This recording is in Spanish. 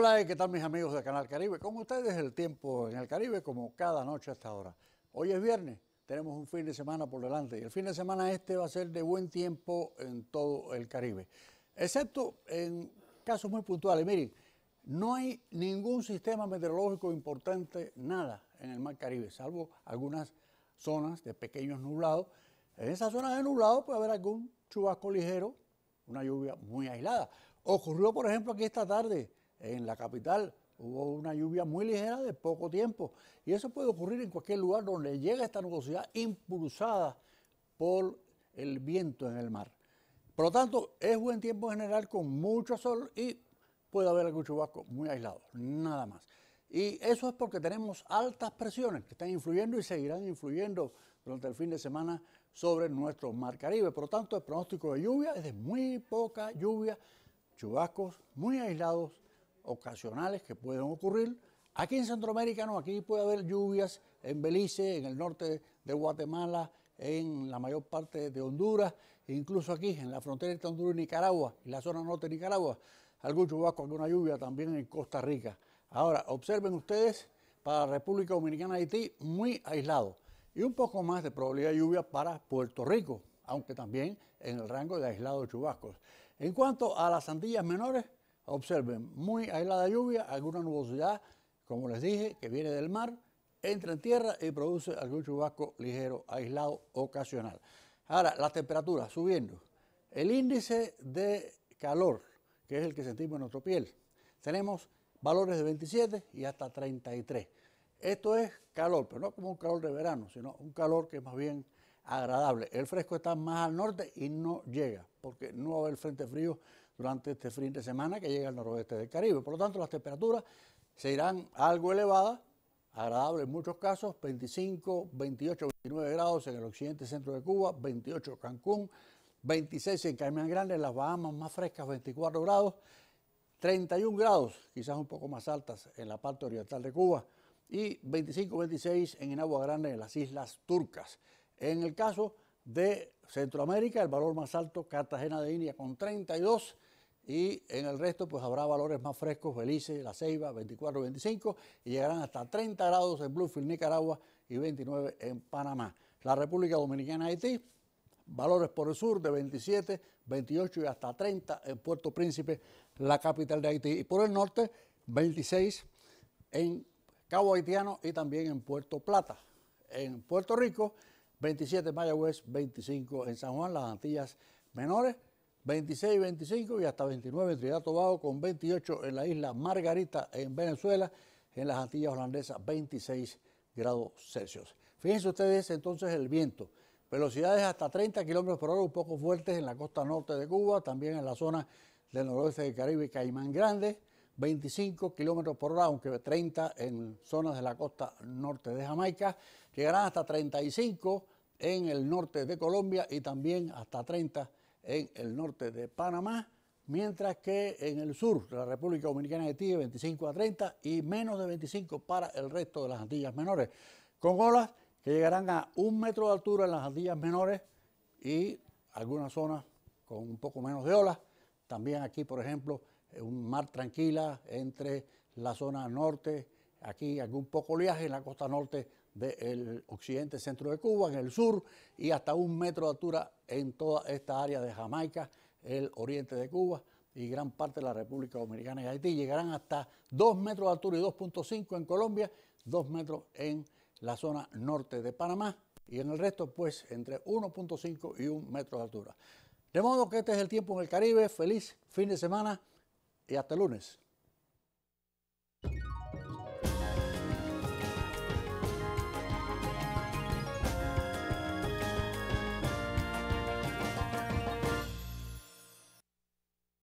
Hola, ¿qué tal mis amigos de Canal Caribe? Como ustedes el tiempo en el Caribe como cada noche hasta ahora. Hoy es viernes, tenemos un fin de semana por delante y el fin de semana este va a ser de buen tiempo en todo el Caribe, excepto en casos muy puntuales. Miren, no hay ningún sistema meteorológico importante, nada en el mar Caribe, salvo algunas zonas de pequeños nublados. En esas zonas de nublado puede haber algún chubasco ligero, una lluvia muy aislada. Ocurrió, por ejemplo, aquí esta tarde en la capital hubo una lluvia muy ligera de poco tiempo. Y eso puede ocurrir en cualquier lugar donde llega esta nubosidad impulsada por el viento en el mar. Por lo tanto, es buen tiempo en general con mucho sol y puede haber algún chubasco muy aislado, nada más. Y eso es porque tenemos altas presiones que están influyendo y seguirán influyendo durante el fin de semana sobre nuestro mar Caribe. Por lo tanto, el pronóstico de lluvia es de muy poca lluvia, chubascos muy aislados ocasionales que pueden ocurrir. Aquí en Centroamérica no, aquí puede haber lluvias en Belice, en el norte de Guatemala, en la mayor parte de Honduras, incluso aquí en la frontera entre Honduras y Nicaragua, en la zona norte de Nicaragua, algún chubasco, alguna lluvia también en Costa Rica. Ahora, observen ustedes, para República Dominicana Haití, muy aislado, y un poco más de probabilidad de lluvia para Puerto Rico, aunque también en el rango de aislado de chubascos. En cuanto a las andillas menores, Observen, muy aislada lluvia, alguna nubosidad, como les dije, que viene del mar, entra en tierra y produce algún chubasco ligero, aislado, ocasional. Ahora, las temperaturas subiendo. El índice de calor, que es el que sentimos en nuestra piel, tenemos valores de 27 y hasta 33. Esto es calor, pero no como un calor de verano, sino un calor que es más bien agradable. El fresco está más al norte y no llega, porque no va a haber frente frío durante este fin de semana que llega al noroeste del Caribe. Por lo tanto, las temperaturas se irán algo elevadas, agradables en muchos casos, 25, 28, 29 grados en el occidente centro de Cuba, 28 en Cancún, 26 en Caimán Grande, en las Bahamas más frescas, 24 grados, 31 grados, quizás un poco más altas en la parte oriental de Cuba, y 25, 26 en agua Grande, en las islas turcas. En el caso de Centroamérica, el valor más alto Cartagena de India con 32 y en el resto pues habrá valores más frescos, Belice, La Ceiba, 24, 25 y llegarán hasta 30 grados en Bluefield, Nicaragua y 29 en Panamá. La República Dominicana, Haití, valores por el sur de 27, 28 y hasta 30 en Puerto Príncipe, la capital de Haití. Y por el norte, 26 en Cabo Haitiano y también en Puerto Plata. En Puerto Rico, 27 en Mayagüez, 25 en San Juan, las Antillas Menores, 26 y 25 y hasta 29 en Trinidad Tobago, con 28 en la isla Margarita en Venezuela, en las Antillas Holandesas, 26 grados Celsius. Fíjense ustedes entonces el viento. Velocidades hasta 30 kilómetros por hora, un poco fuertes en la costa norte de Cuba, también en la zona del noroeste del Caribe, Caimán Grande, 25 kilómetros por hora, aunque 30 en zonas de la costa norte de Jamaica, llegarán hasta 35 en el norte de Colombia y también hasta 30 en el norte de Panamá, mientras que en el sur de la República Dominicana de Haití 25 a 30 y menos de 25 para el resto de las Antillas Menores, con olas que llegarán a un metro de altura en las Antillas Menores y algunas zonas con un poco menos de olas, también aquí por ejemplo eh, un mar tranquila entre la zona norte, aquí algún poco oleaje en la costa norte del occidente centro de Cuba, en el sur y hasta un metro de altura en toda esta área de Jamaica, el oriente de Cuba y gran parte de la República Dominicana y Haití. Llegarán hasta 2 metros de altura y 2.5 en Colombia, 2 metros en la zona norte de Panamá y en el resto pues entre 1.5 y 1 metro de altura. De modo que este es el tiempo en el Caribe. Feliz fin de semana y hasta lunes.